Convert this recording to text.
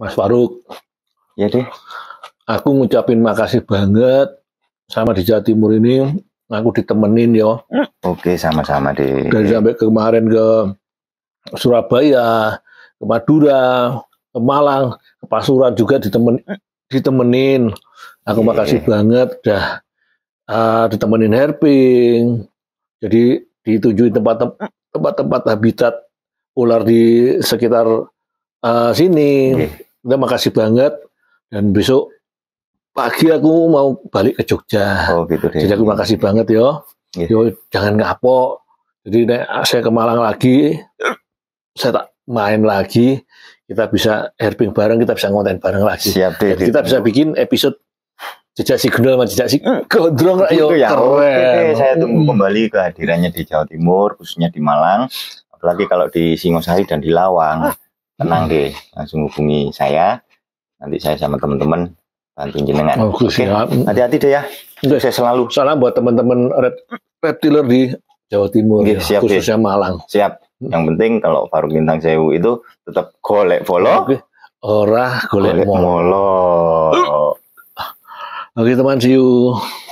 Mas Faruk. Ya deh. Aku ngucapin makasih banget sama di Jawa Timur ini. Aku ditemenin ya. Oke, sama-sama deh. Dari sampai kemarin ke Surabaya, ke Madura, ke Malang, ke Pasuruan juga ditemen, ditemenin. Aku yeah. makasih banget dah uh, ditemenin herping. Jadi ditujuin tempat tempat-tempat habitat ular di sekitar uh, sini. Yeah kita makasih banget dan besok pagi aku mau balik ke Jogja. Oh gitu deh. Jadi aku makasih banget yo. Yeah. Yo jangan ngapok. Jadi nek saya ke Malang lagi, saya tak main lagi, kita bisa herping bareng, kita bisa ngonten bareng lagi. Siap deh. kita bisa bikin episode jejak si Gundul sama jejak si Gondrong gitu, yo ya, keren. Oke saya tunggu hmm. kembali kehadirannya di Jawa Timur, khususnya di Malang, apalagi kalau di Singosari dan di Lawang tenang deh langsung hubungi saya nanti saya sama teman-teman bantuin jenengan oh, oke okay. hati-hati deh ya Udah. saya selalu salam buat teman-teman red reptiler di Jawa Timur Gih, ya, siap, khususnya deh. Malang siap hmm. yang penting kalau Paru Bintang Sewu itu tetap golek follow okay. ora golek, follow. Oke okay, teman, see you.